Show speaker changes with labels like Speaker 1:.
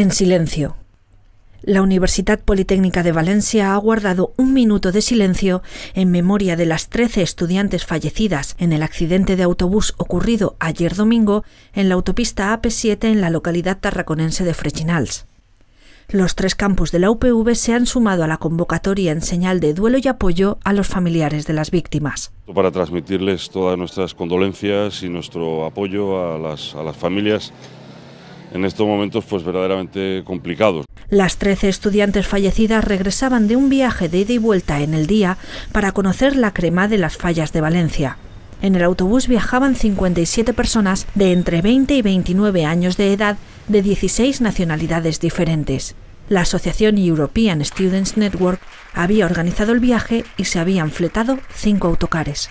Speaker 1: en silencio. La Universidad Politécnica de Valencia ha guardado un minuto de silencio en memoria de las 13 estudiantes fallecidas en el accidente de autobús ocurrido ayer domingo en la autopista AP7 en la localidad tarraconense de Frechinals. Los tres campus de la UPV se han sumado a la convocatoria en señal de duelo y apoyo a los familiares de las víctimas.
Speaker 2: Para transmitirles todas nuestras condolencias y nuestro apoyo a las, a las familias en estos momentos pues verdaderamente complicados.
Speaker 1: Las 13 estudiantes fallecidas regresaban de un viaje de ida y vuelta en el día para conocer la crema de las fallas de Valencia. En el autobús viajaban 57 personas de entre 20 y 29 años de edad de 16 nacionalidades diferentes. La asociación European Students Network había organizado el viaje y se habían fletado cinco autocares.